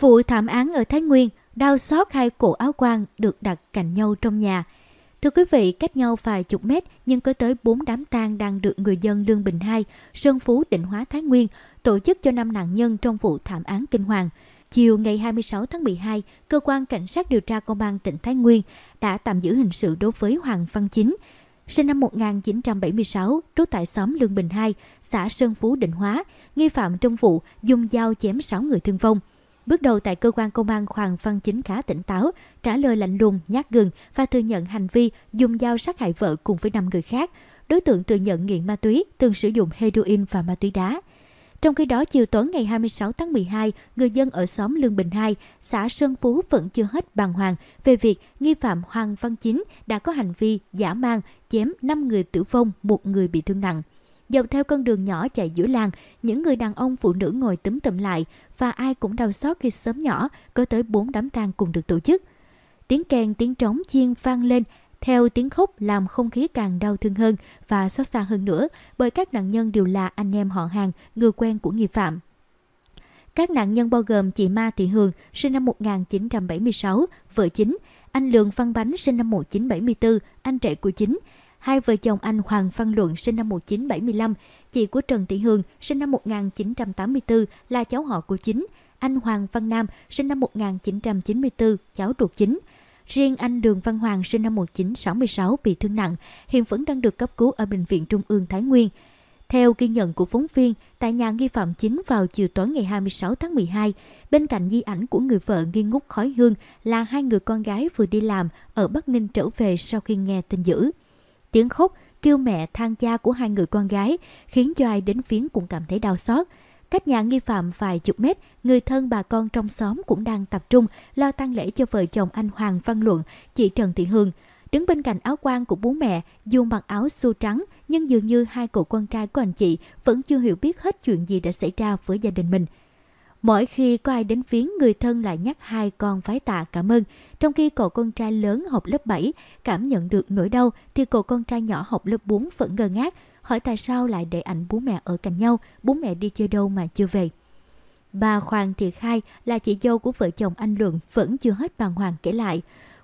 Vụ thảm án ở Thái Nguyên, đau xót hai cổ áo quan được đặt cạnh nhau trong nhà. Thưa quý vị, cách nhau vài chục mét nhưng có tới 4 đám tang đang được người dân Lương Bình 2, Sơn Phú, Định Hóa, Thái Nguyên tổ chức cho 5 nạn nhân trong vụ thảm án kinh hoàng. Chiều ngày 26 tháng 12, cơ quan cảnh sát điều tra công an tỉnh Thái Nguyên đã tạm giữ hình sự đối với Hoàng Văn Chính, sinh năm 1976, trú tại xóm Lương Bình 2, xã Sơn Phú, Định Hóa, nghi phạm trong vụ dùng dao chém 6 người thương vong. Bước đầu tại cơ quan công an Hoàng Văn Chính khá tỉnh táo, trả lời lạnh lùng, nhát gừng và thừa nhận hành vi dùng dao sát hại vợ cùng với 5 người khác. Đối tượng thừa nhận nghiện ma túy, thường sử dụng heroin và ma túy đá. Trong khi đó, chiều tối ngày 26 tháng 12, người dân ở xóm Lương Bình 2, xã Sơn Phú vẫn chưa hết bàng hoàng về việc nghi phạm Hoàng Văn Chính đã có hành vi giả mang chém 5 người tử vong, một người bị thương nặng. Dọc theo con đường nhỏ chạy giữa làng, những người đàn ông phụ nữ ngồi túm tụm lại và ai cũng đau xót khi sớm nhỏ có tới 4 đám tang cùng được tổ chức. Tiếng kèn, tiếng trống chiên vang lên, theo tiếng khóc làm không khí càng đau thương hơn và xót xa hơn nữa bởi các nạn nhân đều là anh em họ hàng, người quen của nghi phạm. Các nạn nhân bao gồm chị Ma Thị Hường, sinh năm 1976, vợ chính, anh Lường Văn Bánh sinh năm 1974, anh rể của chính, hai vợ chồng anh Hoàng Văn Luận sinh năm 1975, chị của Trần Thị Hương sinh năm 1984 là cháu họ của chính, anh Hoàng Văn Nam sinh năm 1994, cháu ruột chính. Riêng anh Đường Văn Hoàng sinh năm 1966 bị thương nặng, hiện vẫn đang được cấp cứu ở Bệnh viện Trung ương Thái Nguyên. Theo ghi nhận của phóng viên, tại nhà nghi phạm chính vào chiều tối ngày 26 tháng 12, bên cạnh di ảnh của người vợ nghi ngút khói hương là hai người con gái vừa đi làm ở Bắc Ninh trở về sau khi nghe tin dữ. Tiếng khóc, kêu mẹ than cha của hai người con gái khiến cho ai đến viếng cũng cảm thấy đau xót. Cách nhà nghi phạm vài chục mét, người thân bà con trong xóm cũng đang tập trung lo tang lễ cho vợ chồng anh Hoàng Văn Luận, chị Trần Thị Hương. Đứng bên cạnh áo quan của bố mẹ, dù mặc áo xô trắng, nhưng dường như hai cậu con trai của anh chị vẫn chưa hiểu biết hết chuyện gì đã xảy ra với gia đình mình – Mỗi khi có ai đến viếng người thân lại nhắc hai con phái tạ cảm ơn, trong khi cậu con trai lớn học lớp 7 cảm nhận được nỗi đau thì cậu con trai nhỏ học lớp 4 vẫn ngơ ngác, hỏi tại sao lại để ảnh bố mẹ ở cạnh nhau, bố mẹ đi chơi đâu mà chưa về. Bà Hoàng thì khai là chị dâu của vợ chồng anh Luận vẫn chưa hết bàng hoàng kể lại.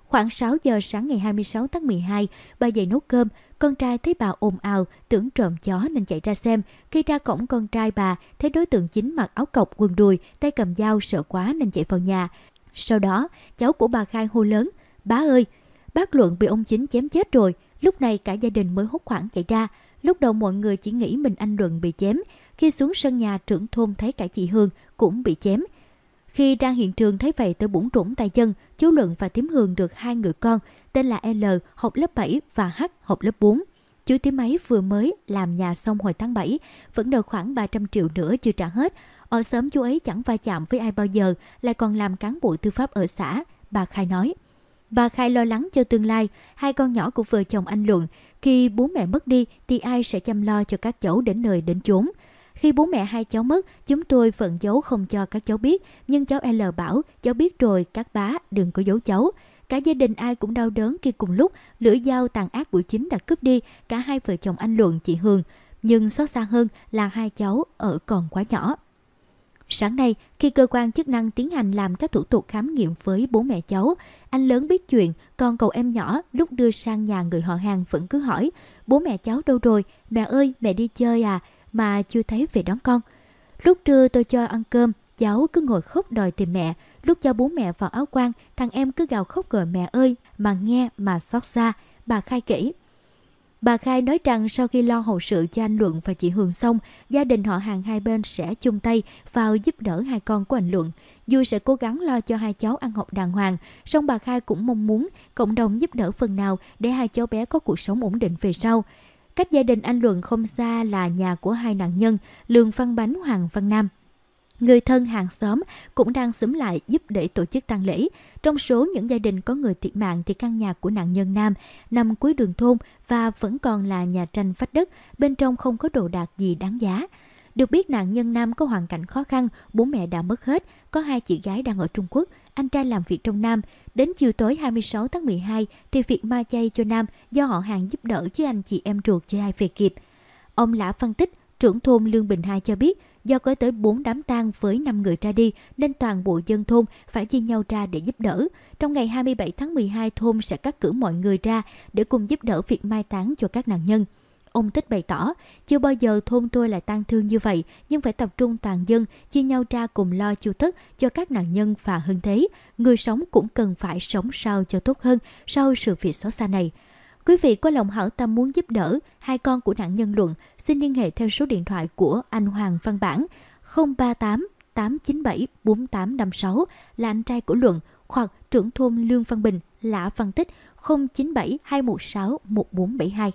Khoảng 6 giờ sáng ngày 26 tháng 12, bà dậy nấu cơm, con trai thấy bà ồn ào, tưởng trộm chó nên chạy ra xem. Khi ra cổng con trai bà, thấy đối tượng chính mặc áo cộc quần đùi, tay cầm dao sợ quá nên chạy vào nhà. Sau đó, cháu của bà Khai hô lớn, bá ơi, bác Luận bị ông chính chém chết rồi. Lúc này cả gia đình mới hốt hoảng chạy ra. Lúc đầu mọi người chỉ nghĩ mình anh Luận bị chém. Khi xuống sân nhà trưởng thôn thấy cả chị Hương cũng bị chém. Khi ra hiện trường thấy vậy tôi bủng rủng tay chân, chú Luận và Tiếm Hường được hai người con, tên là L, học lớp 7 và H, học lớp 4. Chú Tiếm ấy vừa mới làm nhà xong hồi tháng 7, vẫn nợ khoảng 300 triệu nữa chưa trả hết. Ở sớm chú ấy chẳng va chạm với ai bao giờ, lại còn làm cán bộ tư pháp ở xã, bà Khai nói. Bà Khai lo lắng cho tương lai, hai con nhỏ của vợ chồng anh Luận. Khi bố mẹ mất đi thì ai sẽ chăm lo cho các cháu đến nơi đến chốn. Khi bố mẹ hai cháu mất, chúng tôi vẫn giấu không cho các cháu biết, nhưng cháu L bảo, cháu biết rồi, các bá, đừng có giấu cháu. Cả gia đình ai cũng đau đớn khi cùng lúc lưỡi dao tàn ác của chính đã cướp đi cả hai vợ chồng anh Luận chị Hương. Nhưng xót xa hơn là hai cháu ở còn quá nhỏ. Sáng nay, khi cơ quan chức năng tiến hành làm các thủ tục khám nghiệm với bố mẹ cháu, anh lớn biết chuyện, còn cậu em nhỏ lúc đưa sang nhà người họ hàng vẫn cứ hỏi, bố mẹ cháu đâu rồi, mẹ ơi, mẹ đi chơi à, mà chưa thấy về đón con. Lúc trưa tôi cho ăn cơm, cháu cứ ngồi khóc đòi tìm mẹ. Lúc cho bố mẹ vào áo quan, thằng em cứ gào khóc gọi mẹ ơi, mà nghe mà xót xa, bà khai kỹ. Bà Khai nói rằng sau khi lo hậu sự cho anh Luận và chị Hường xong, gia đình họ hàng hai bên sẽ chung tay vào giúp đỡ hai con của anh Luận. Dù sẽ cố gắng lo cho hai cháu ăn học đàng hoàng, song bà Khai cũng mong muốn cộng đồng giúp đỡ phần nào để hai cháu bé có cuộc sống ổn định về sau. Cách gia đình anh Luận không xa là nhà của hai nạn nhân Lương Văn Bánh Hoàng Văn Nam. Người thân hàng xóm cũng đang xúm lại giúp để tổ chức tang lễ. Trong số những gia đình có người thiệt mạng thì căn nhà của nạn nhân nam nằm cuối đường thôn và vẫn còn là nhà tranh vách đất, bên trong không có đồ đạc gì đáng giá. Được biết nạn nhân nam có hoàn cảnh khó khăn, bố mẹ đã mất hết, có hai chị gái đang ở Trung Quốc, anh trai làm việc trong Nam. Đến chiều tối 26 tháng 12 thì việc ma chay cho Nam do họ hàng giúp đỡ chứ anh chị em ruột chưa ai về kịp. Ông Lã phân Tích, trưởng thôn Lương Bình Hai cho biết do có tới 4 đám tang với 5 người ra đi nên toàn bộ dân thôn phải chia nhau ra để giúp đỡ. Trong ngày 27 tháng 12 thôn sẽ cắt cử mọi người ra để cùng giúp đỡ việc mai táng cho các nạn nhân. Ông Tích bày tỏ, chưa bao giờ thôn tôi lại tan thương như vậy, nhưng phải tập trung toàn dân, chia nhau ra cùng lo chu thức cho các nạn nhân và hơn thế. Người sống cũng cần phải sống sao cho tốt hơn sau sự việc xót xa này. Quý vị có lòng hảo tâm muốn giúp đỡ hai con của nạn nhân luận, xin liên hệ theo số điện thoại của anh Hoàng Văn Bản 038 897 4856 là anh trai của Luận hoặc trưởng thôn Lương Văn Bình, Lã Văn Tích 097 216 1472.